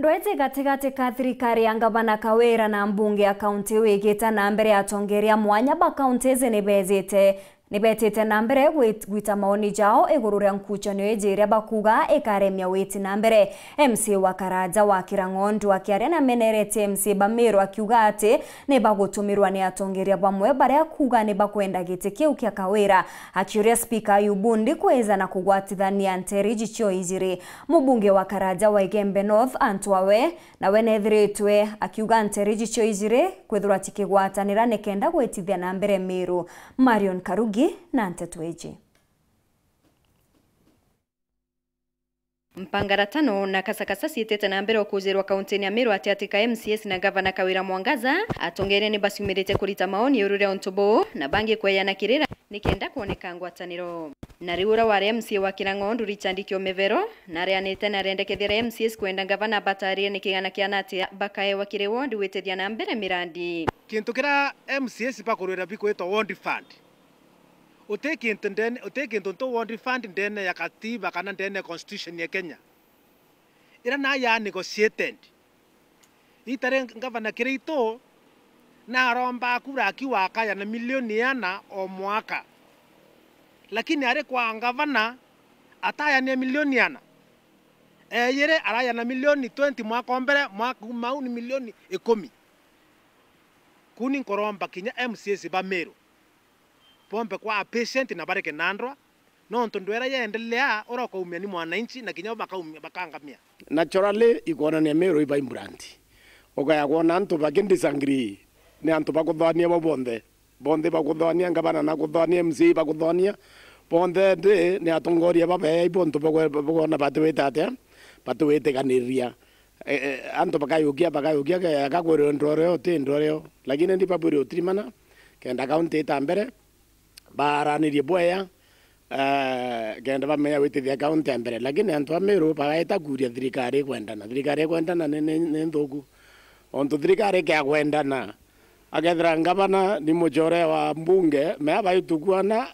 ndoete gatagatĩ ka thirikari ya ngavana na mbunge ya kaunti wĩkĩte na mbere atongoria mwanya ba kaunti ĩzĩ nibetite na mbere gwita maoni jao iguru ria nkucanio iji iria bakuga ikaremia witi na mbere mc wa karanja wa kirangondu akiaria na meneretie mc bamiro akiuga ati ni bagutumirwa ni atongeria bamwe baria kuga ni bakwenda giti kiu kia kawira akiuria spika yubundi kweza na kugwatithania nteri jichio ijiri mubunge wa karanja wa igembe north antwawe nawe nethiritwe akiuga nteri jicio ijiri kwithirwa tikigwatanira nikenda gwitithia na mbere miru marion karugi twĩingĩ na ante mpangara tano na kasakasa ciitite na mbere kunjirwa kaunti-ini ya Meru ati atika mcs na gavana kawira mwangaza atongere ni basi basiumirite kulita maoni urure ontobo na bangi kwa ya nakirira nikenda kuoneka ngwataniro na riu wa wari mca wa kirangondu richard kiomevero nareanite na rende kethira mcs kwenda gavana batarie ni kigana kiana ati bakae wa kiri wondi witithia na mbere mirandi kintu kiria mcs bakurwira bikwitwa wondi fund utekintu ndene utekintu nto wondi fund ndene ya katiba kana ndene constitution ya Kenya ira na ya negotiated itare ngavana kirito na aromba kura akiwaka ya na milioni yana o mwaka lakini are kwa ngavana atayania milioni yana eyere arayana milioni 20 mwaka mbere mwaka mau milioni ikumi kuni nkoromba kinya MCS ba Meru pombe kwa patient na bareke nandwa no ntondu era yendelea ora kaumia ni mwananchi na kinyo baka kinya bakaumia bakangamia naturally ne mero iba imbrandi oga ya gona ntu bagindi sangri ne ntu bakuthania bo bonde bonde bakuthania ngabana na kuthania mc bakuthania bonthe ndi ni atongoria babea ibontu bagona batiwite atia batiwitiganiria e, e, antu bakayukia bakayukia gakwirwo ndoreo ti ndoreo lakini ndi babwirwo tirimana kenda kaunti ta mbere baranirie bweya eh, genda bamenya gwitithia kaunti ya mbere lakini antu amiru bagaita kuria thirikari kwendana thirikari kwendana ni nthuku ontu thirikari kiakwendana agethira ngabana ni mujore wa mbunge mea baitukuana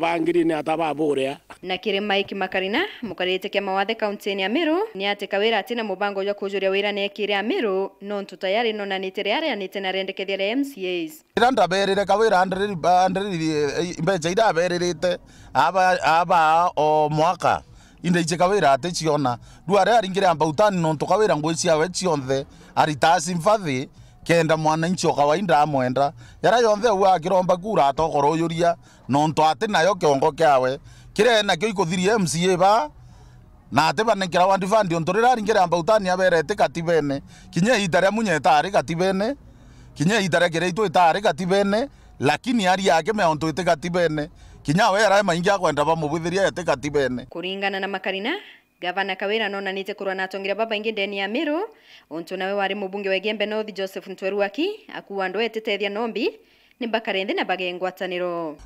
bangirine ata baburia na kiri Mike Makarina mukarite kia mawathe kaunti ya Meru ni atikawira atina mubango wa kujuria wira ne kiri ya Meru no ntu tayari no area ari anite na rendekethia ya MCAs iranda berire kawira andiri andiri eh, imbe jaida bererete aba aba o mwaka inde iche kawira ate chiona duare aringire ambautani no tukawira ngweci awe chionthe aritasi mfathi kenda mwananchi o kawaida amwenda yara yonthe uwa akiromba kura atokoruyuria nontu ati nayo kiongo kyawe kiria ena kio ikuthirie MCA ba na ne kira wandi vandi banenkera wa divandi onturi raringire ambautani te katibene kinye kinya itare munyetari katibene kinye idare gere itu itari katibene lakini ari yake me ontu te katibene kinya wera kwenda ba bamubithiria te katibene kuringana na makarina gavana kawira nite kurwa na atongira baba ingi ndeni ya miru untu nawe wari mubunge wa Embu North Joseph Ntweruaki akuwa ndo etetethia nombi ni bakarende na mbagä ngwatanä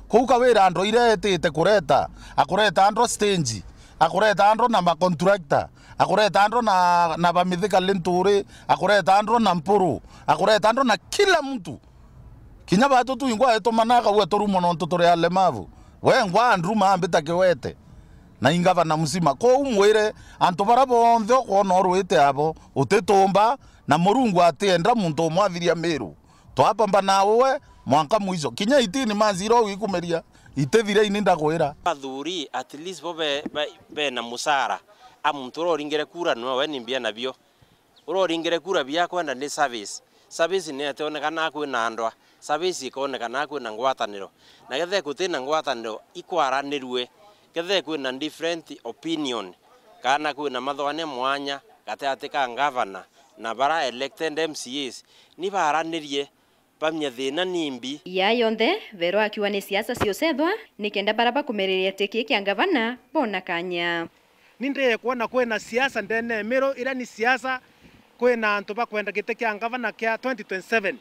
kuka kå u ire tete kureta akureta andro stenji akureta andro na makontrakta akureta andro na, na bamithika thä akureta andro na mpuru akureta andro na kila mtu kinya batå tu ingwa eto manaka ue toru rumo nontå ya lemavu we ngwa andru maambä ta kä na ingava na musima umwere anto barabo bara ko okwona orwite abo utetomba na murungu atienda muntu omwaviria miru twapamba nawe mwaka mwico kinya itini manzira å ikumeria itithire-inä ndagwä ra athuri at least bo be, må cara amu mtu roringere kura no we nimbia nabio uroringere kura biakwenda ni service service ni kana atonekana na andwa service ikonekana kwina ngwataniro na gethe gutina ngwataniro ikwaranirue gethe na different opinion kana kwina mathwane mwanya gatati ka ngavana na bara elected MCAs ni baranirie a yonthe ver akia ni ciaca ciocetha nikenda bara bakumirria tiki kia ngavana bona kanya ni dekwona kwina ciasa ndenemir ira ni ciasa kwinaantu akwenda giti kia gavana ka 227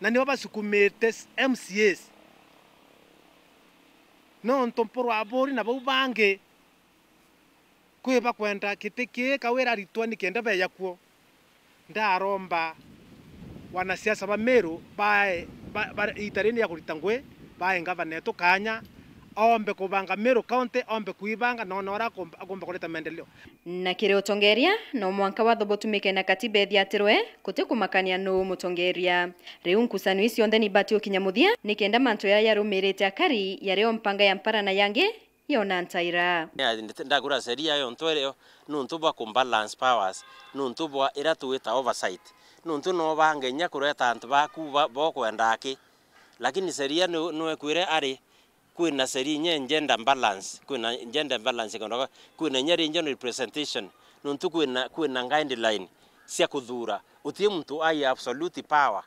na näobacukumite mcs nontu rabri na au bangi kwivakwenda giti ki kairaritwani kndaeyakuo ndaromba wanasiasa ba Meru bae itarini ya kulitangwe bae ngavana yetu kanya ombe kubanga Meru County ombe kuibanga na onora akomba kuleta maendeleo na kire utongeria no mwanka wa thobo tumike na katiba ethiatirwe kote kumakania no mutongeria riu nkusanu icio nthe batio kinyamuthia nikenda manto ya yarumirite akari ya yario mpanga ya mpara na yange yona ntaira ndagura seria yo ntwereo nuntu kumbalance powers nuntubwa bwa ira oversight nuntu no bangenya kureta antu baku bokwenda ki lakini seria nwekwire ari na seria nye gender balance na gender balance kondo na nyari nje representation nuntu na kwina kwina guideline sia kudhura uti mtu ai absolute power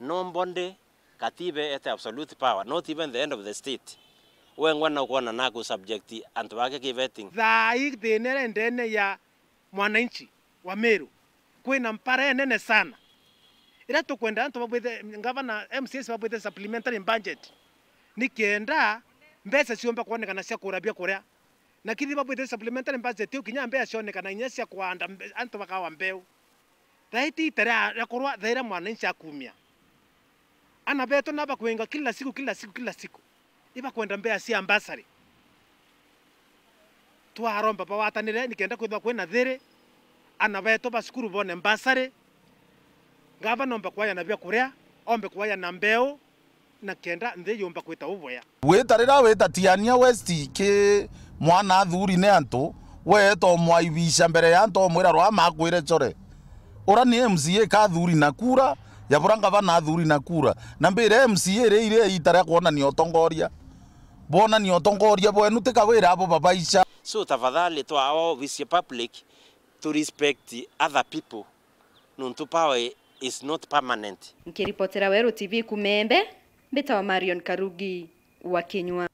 nombonde katibe ete absolute power not even the end of the state na kuona na ku subject antu bake kiveting thai thine ndene ya mwananchi wa Meru kwina mpara nene sana ira tukwenda antu babwithe ngavana MCS babwithe supplementary budget nikienda mbeca ciomba kuonekana cia kurabia kuria na kithi babwithe supplementary budget ukinya mbea cionekana inya cia kuanda antu bakawa mbeu thaiti itara rakorwa thaira mwananchi kumia ana beto naba bakwenga kila siku kila siku kila siku iba kwenda mbea cia ambassador twaromba bawatanire nikenda kwithwa kwina thiri ana beto basukuru bone mbasare ngabano mba kwaya na byakuria ombe kwaya na mbeo na kenda nthi yumba kwita uboya witarira witatiania west ki mwana thuri ne antu we to mwaivisha mbere ya antu mwira rwa makwire chore ora ni MCA ka thuri na kura ya buranga bana athuri na kura na mbire MCA re ire itare kuona ni otongoria bona ni otongoria bwenu tika wira abo babaisha so tafadhali twao visia public to respect other people. Nuntu power is not permanent. Nikiripotera Weru TV Kumembe, mbeta wa Marion Karugi wa Kinywa.